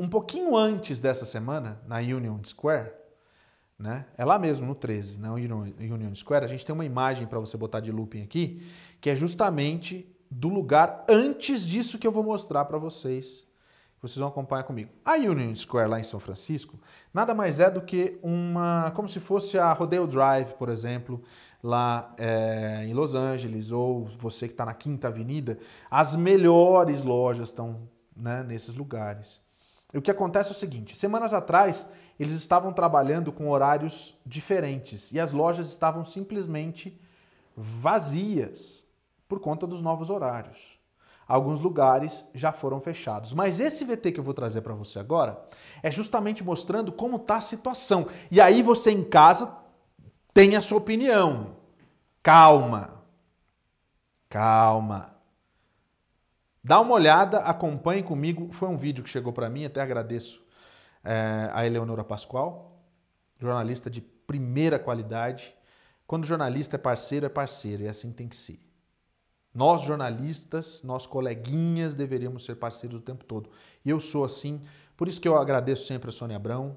um pouquinho antes dessa semana, na Union Square, né? É lá mesmo, no 13, na Union, Square, a gente tem uma imagem para você botar de looping aqui, que é justamente do lugar antes disso que eu vou mostrar para vocês. Vocês vão acompanhar comigo. A Union Square lá em São Francisco nada mais é do que uma. como se fosse a Rodeo Drive, por exemplo, lá é, em Los Angeles, ou você que está na Quinta Avenida. As melhores lojas estão né, nesses lugares. O que acontece é o seguinte: semanas atrás eles estavam trabalhando com horários diferentes e as lojas estavam simplesmente vazias por conta dos novos horários. Alguns lugares já foram fechados. Mas esse VT que eu vou trazer para você agora é justamente mostrando como está a situação. E aí você em casa tem a sua opinião. Calma. Calma. Dá uma olhada, acompanhe comigo. Foi um vídeo que chegou para mim, até agradeço é, a Eleonora Pascoal, jornalista de primeira qualidade. Quando jornalista é parceiro, é parceiro, e é assim tem que ser. Nós, jornalistas, nós coleguinhas, deveríamos ser parceiros o tempo todo. E eu sou assim, por isso que eu agradeço sempre a Sônia Abrão,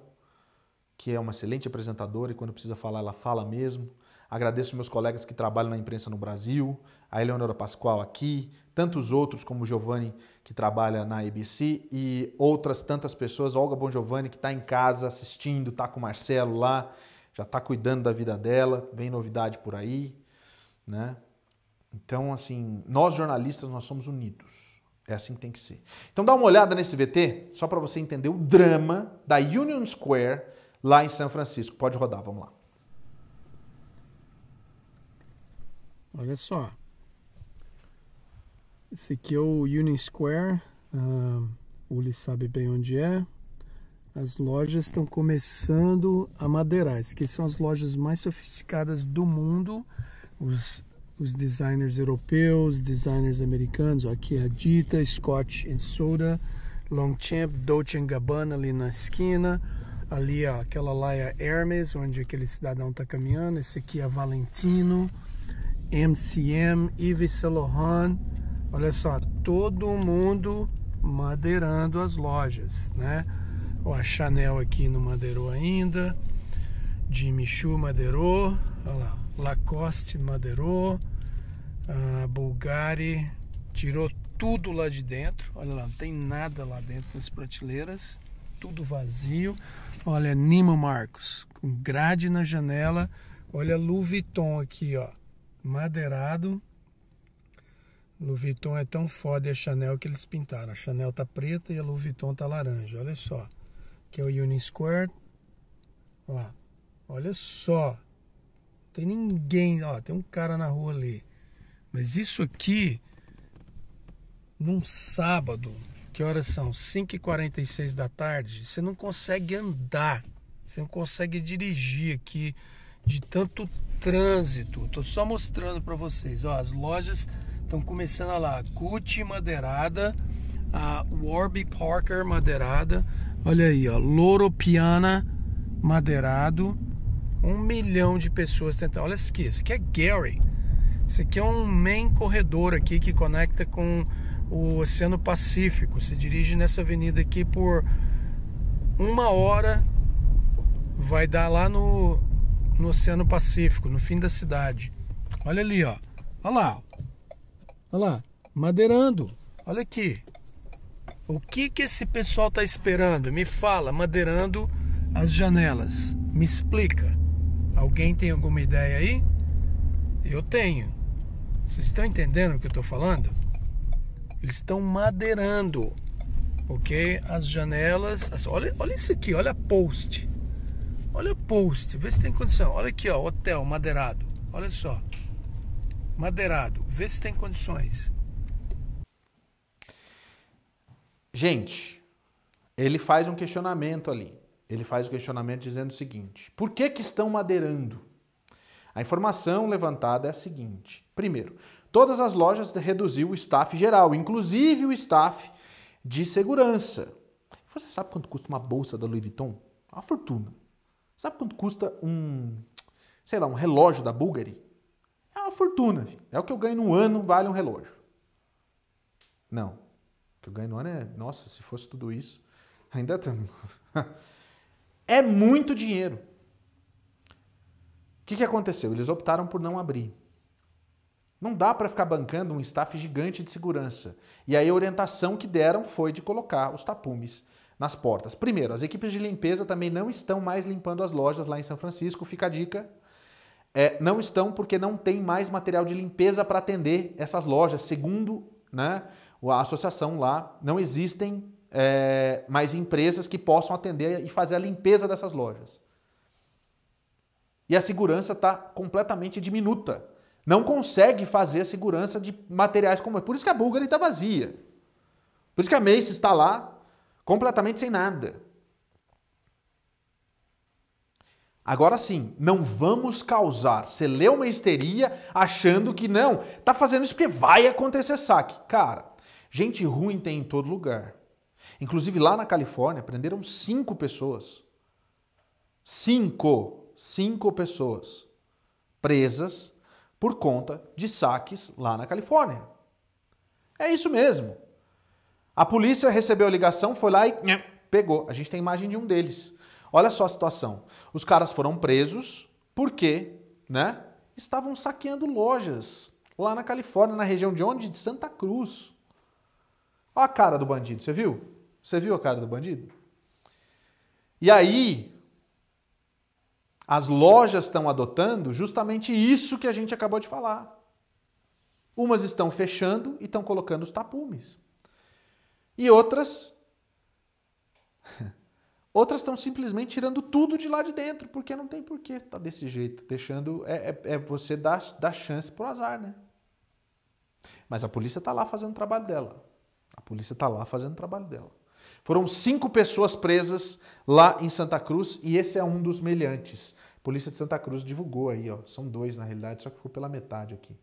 que é uma excelente apresentadora e quando precisa falar, ela fala mesmo. Agradeço meus colegas que trabalham na imprensa no Brasil, a Eleonora Pascoal aqui, tantos outros como o Giovanni, que trabalha na ABC, e outras tantas pessoas, Olga Bon Giovanni, que está em casa assistindo, está com o Marcelo lá, já está cuidando da vida dela, vem novidade por aí, né? Então, assim, nós jornalistas, nós somos unidos. É assim que tem que ser. Então dá uma olhada nesse VT, só para você entender o drama da Union Square lá em São Francisco. Pode rodar, vamos lá. Olha só. Esse aqui é o Union Square. Uh, o Uli sabe bem onde é. As lojas estão começando a madeirar. Essas aqui são as lojas mais sofisticadas do mundo. Os, os designers europeus, designers americanos. aqui é a Dita, Scotch and Soda, Longchamp, Dolce Gabbana ali na esquina. Ali, ó, aquela lá é a Hermes, onde aquele cidadão está caminhando. Esse aqui é Valentino, MCM, Yves Saint Laurent. Olha só, todo mundo madeirando as lojas, né? Ó, a Chanel aqui não madeirou ainda. Jimmy Choo madeirou. Olha lá, Lacoste madeirou. A Bulgari tirou tudo lá de dentro. Olha lá, não tem nada lá dentro nas prateleiras. Tudo vazio. Olha, Nimo Marcos, com grade na janela. Olha, Louis Vuitton aqui, ó. Madeirado. Louis Vuitton é tão foda e a Chanel que eles pintaram. A Chanel tá preta e a Louis Vuitton tá laranja. Olha só. Que é o Union Square. Ó. Olha só. Tem ninguém, ó, tem um cara na rua ali. Mas isso aqui num sábado, que horas são? 5h46 da tarde. Você não consegue andar, você não consegue dirigir aqui de tanto trânsito. Tô só mostrando para vocês. Ó, as lojas estão começando a lá. Gucci Madeirada, a Warby Parker Madeirada. Olha aí, ó, Loro Piana Madeirado. Um milhão de pessoas tentando. Olha isso aqui, isso aqui é Gary. Isso aqui é um main corredor aqui que conecta com o Oceano Pacífico. Se dirige nessa avenida aqui por uma hora, vai dar lá no, no Oceano Pacífico, no fim da cidade. Olha ali, ó. Olha lá. Olha lá. Madeirando. Olha aqui. O que que esse pessoal tá esperando? Me fala, madeirando as janelas. Me explica. Alguém tem alguma ideia aí? Eu tenho. Vocês estão entendendo o que eu estou falando? Eles estão madeirando, ok? As janelas. As, olha, olha isso aqui, olha a post. Olha a post, vê se tem condição. Olha aqui, ó, hotel madeirado. Olha só. Madeirado, vê se tem condições. Gente, ele faz um questionamento ali. Ele faz o um questionamento dizendo o seguinte: por que que estão madeirando? A informação levantada é a seguinte: primeiro, todas as lojas reduziu o staff geral, inclusive o staff de segurança. Você sabe quanto custa uma bolsa da Louis Vuitton? É uma fortuna. Sabe quanto custa um, sei lá, um relógio da Bulgari? É uma fortuna. É o que eu ganho no ano, vale um relógio. Não. O que eu ganho no ano é, nossa, se fosse tudo isso, ainda estamos. é muito dinheiro. O que, que aconteceu? Eles optaram por não abrir. Não dá para ficar bancando um staff gigante de segurança. E aí a orientação que deram foi de colocar os tapumes nas portas. Primeiro, as equipes de limpeza também não estão mais limpando as lojas lá em São Francisco, fica a dica. É, não estão porque não tem mais material de limpeza para atender essas lojas, segundo né, a associação lá, não existem é, mais empresas que possam atender e fazer a limpeza dessas lojas. E a segurança está completamente diminuta não consegue fazer a segurança de materiais como. Por isso que a Bulgari está vazia. Por isso que a Macy está lá completamente sem nada. Agora sim, não vamos causar. Você leu uma histeria achando que não, tá fazendo isso porque vai acontecer saque. Cara, gente ruim tem em todo lugar. Inclusive lá na Califórnia, prenderam cinco pessoas. Cinco. Cinco pessoas presas por conta de saques lá na Califórnia. É isso mesmo. A polícia recebeu a ligação, foi lá e pegou. A gente tem imagem de um deles. Olha só a situação. Os caras foram presos porque, né, estavam saqueando lojas lá na Califórnia, na região de onde? De Santa Cruz. Olha a cara do bandido, você viu? Você viu a cara do bandido? E aí, as lojas estão adotando justamente isso que a gente acabou de falar. Umas estão fechando e estão colocando os tapumes. E outras. Outras estão simplesmente tirando tudo de lá de dentro, porque não tem porquê tá desse jeito, deixando. É, é, é você dar, dar chance o azar, né? Mas a polícia está lá fazendo o trabalho dela. A polícia está lá fazendo o trabalho dela. Foram cinco pessoas presas lá em Santa Cruz e esse é um dos melhantes. A Polícia de Santa Cruz divulgou aí, ó. São dois na realidade, só que ficou pela metade aqui.